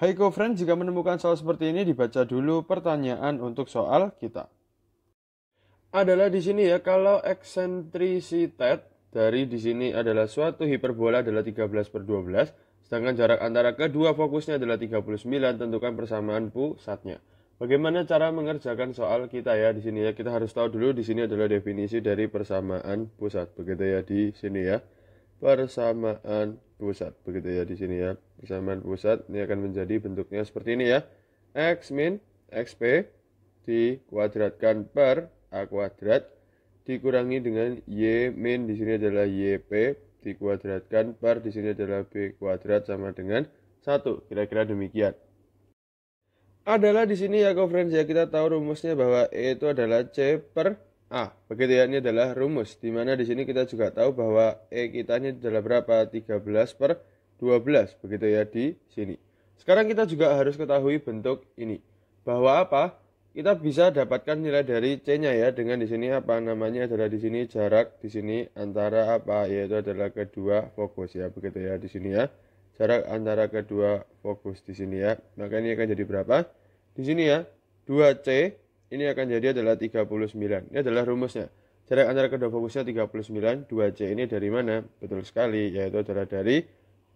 Hai kofren, jika menemukan soal seperti ini dibaca dulu pertanyaan untuk soal kita. Adalah di sini ya, kalau eksentrisitet dari di sini adalah suatu hiperbola adalah 13 per 12, sedangkan jarak antara kedua fokusnya adalah 39, tentukan persamaan pusatnya. Bagaimana cara mengerjakan soal kita ya di sini ya? Kita harus tahu dulu di sini adalah definisi dari persamaan pusat. Begitu ya di sini ya. Persamaan pusat begitu ya di sini ya persamaan pusat ini akan menjadi bentuknya seperti ini ya x min xp dikuadratkan per a kuadrat dikurangi dengan y min di sini adalah yp dikuadratkan per di sini adalah b kuadrat sama dengan satu kira-kira demikian adalah di sini ya friends ya kita tahu rumusnya bahwa e itu adalah c per A. Begitu ya, ini adalah rumus. Dimana di sini kita juga tahu bahwa E kita ini adalah berapa? 13 per 12. Begitu ya di sini. Sekarang kita juga harus ketahui bentuk ini. Bahwa apa? Kita bisa dapatkan nilai dari C-nya ya. Dengan di sini apa namanya adalah di sini jarak di sini antara apa? Yaitu adalah kedua fokus ya. Begitu ya di sini ya. Jarak antara kedua fokus di sini ya. Maka ini akan jadi berapa? Di sini ya. 2C ini akan jadi adalah 39. Ini adalah rumusnya. Jarak antara kedua fokusnya 39, 2C ini dari mana? Betul sekali, yaitu adalah dari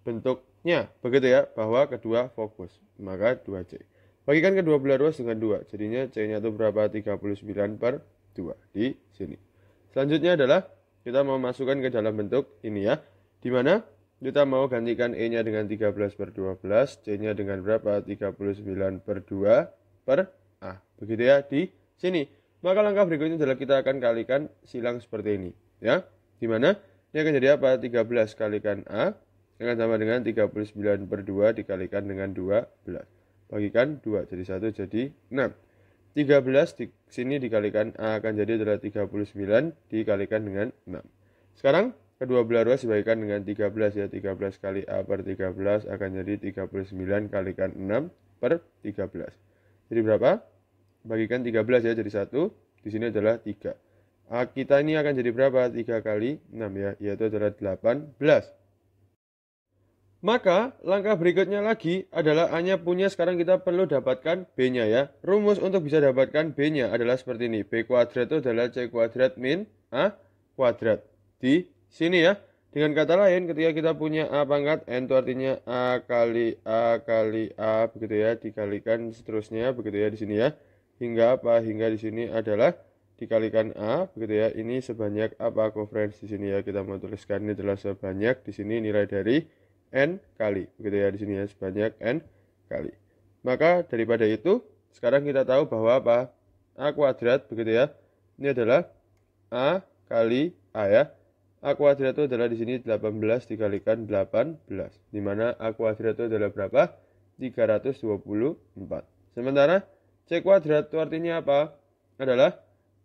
bentuknya. Begitu ya, bahwa kedua fokus. Maka 2C. Bagikan kedua belah ruas dengan 2. Jadinya C-nya itu berapa? 39 per 2 di sini. Selanjutnya adalah kita mau masukkan ke dalam bentuk ini ya. Di mana kita mau gantikan E-nya dengan 13 per 12, C-nya dengan berapa? 39 per 2 per A. Nah, begitu ya di sini. Maka langkah berikutnya adalah kita akan kalikan silang seperti ini. Ya, Di mana ini akan jadi apa? 13 kalikan A akan sama dengan 39 per 2 dikalikan dengan 12. Bagikan 2, jadi 1 jadi 6. 13 di sini dikalikan A akan jadi adalah 39 dikalikan dengan 6. Sekarang kedua belah ruas dibagikan dengan 13 ya. 13 kali A per 13 akan jadi 39 kalikan 6 per 13. Jadi berapa? bagikan 13 ya jadi 1. Di sini adalah 3. A ah, kita ini akan jadi berapa? 3 kali 6 ya, yaitu adalah 18. Maka langkah berikutnya lagi adalah A-nya punya sekarang kita perlu dapatkan B-nya ya. Rumus untuk bisa dapatkan B-nya adalah seperti ini. B kuadrat itu adalah C kuadrat min A kuadrat. Di sini ya. Dengan kata lain ketika kita punya A pangkat N itu artinya A kali A kali A begitu ya. Dikalikan seterusnya begitu ya di sini ya hingga apa hingga di sini adalah dikalikan a begitu ya ini sebanyak apa coverage di sini ya kita mau tuliskan ini adalah sebanyak di sini nilai dari n kali begitu ya di sini ya sebanyak n kali maka daripada itu sekarang kita tahu bahwa apa a kuadrat begitu ya ini adalah a kali a ya a kuadrat itu adalah di sini 18 dikalikan 18 dimana a kuadrat itu adalah berapa 324 sementara C kuadrat itu artinya apa? Adalah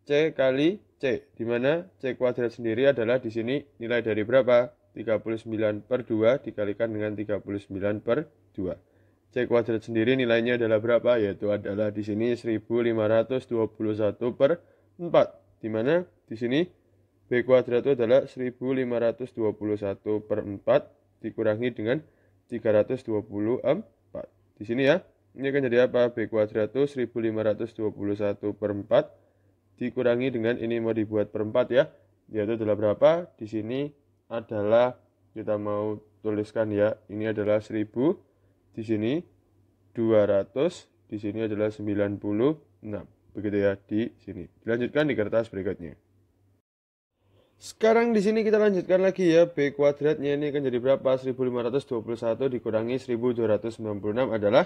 C kali C, Dimana C kuadrat sendiri adalah di sini nilai dari berapa? 39 per 2 dikalikan dengan 39 per 2. C kuadrat sendiri nilainya adalah berapa? Yaitu adalah di sini 1521 per 4, Dimana di sini B kuadrat itu adalah 1521 per 4 dikurangi dengan 324. Di sini ya, ini akan jadi apa? B kuadratus 1521 per 4 dikurangi dengan ini mau dibuat per 4 ya. Yaitu adalah berapa? Di sini adalah kita mau tuliskan ya. Ini adalah 1000 di sini 200 di sini adalah 96. Begitu ya di sini. Dilanjutkan di kertas berikutnya. Sekarang di sini kita lanjutkan lagi ya B kuadratnya ini akan jadi berapa? 1521 dikurangi 1296 adalah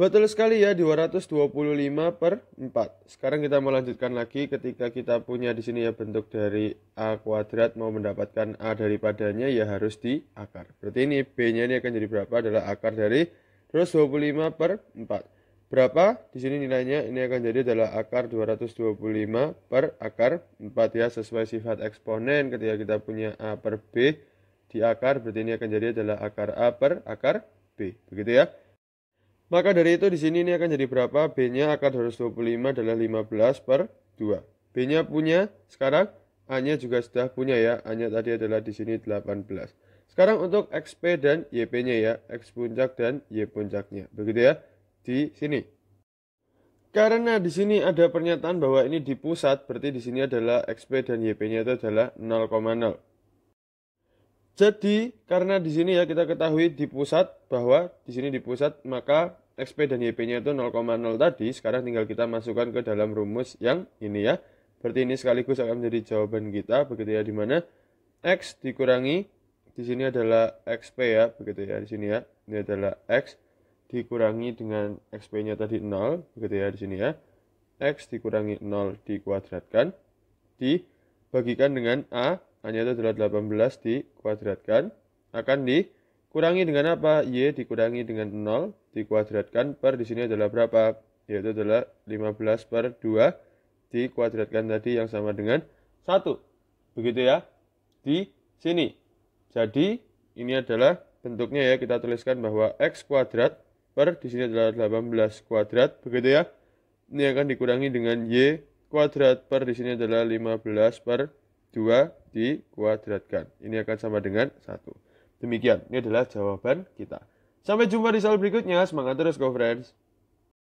Betul sekali ya 225 per 4. Sekarang kita melanjutkan lagi ketika kita punya di sini ya bentuk dari A kuadrat mau mendapatkan A daripadanya ya harus di akar. Berarti ini B-nya ini akan jadi berapa adalah akar dari 225 per 4. Berapa di sini nilainya ini akan jadi adalah akar 225 per akar 4 ya sesuai sifat eksponen ketika kita punya A per B di akar berarti ini akan jadi adalah akar A per akar B. Begitu ya. Maka dari itu di sini ini akan jadi berapa? B-nya akar 225 adalah 15 per 2. B-nya punya, sekarang A-nya juga sudah punya ya. A-nya tadi adalah di sini 18. Sekarang untuk XP dan YP-nya ya. X puncak dan Y puncaknya. Begitu ya, di sini. Karena di sini ada pernyataan bahwa ini di pusat, berarti di sini adalah XP dan YP-nya itu adalah 0,0. Jadi, karena di sini ya kita ketahui di pusat bahwa di sini di pusat, maka XP dan YP-nya itu 0,0 tadi, sekarang tinggal kita masukkan ke dalam rumus yang ini ya. Berarti ini sekaligus akan menjadi jawaban kita, begitu ya, dimana X dikurangi, di sini adalah XP ya, begitu ya, di sini ya, ini adalah X dikurangi dengan XP-nya tadi 0, begitu ya, di sini ya. X dikurangi 0 dikuadratkan, dibagikan dengan A, A-nya itu adalah 18 dikuadratkan, akan di Kurangi dengan apa? Y dikurangi dengan 0 dikuadratkan per di sini adalah berapa? Yaitu adalah 15 per 2 dikuadratkan tadi yang sama dengan 1. Begitu ya. Di sini. Jadi ini adalah bentuknya ya kita tuliskan bahwa x kuadrat per di sini adalah 18 kuadrat begitu ya. Ini akan dikurangi dengan y kuadrat per di sini adalah 15 per 2 dikuadratkan. Ini akan sama dengan 1. Demikian, ini adalah jawaban kita. Sampai jumpa di soal berikutnya. Semangat terus, go friends!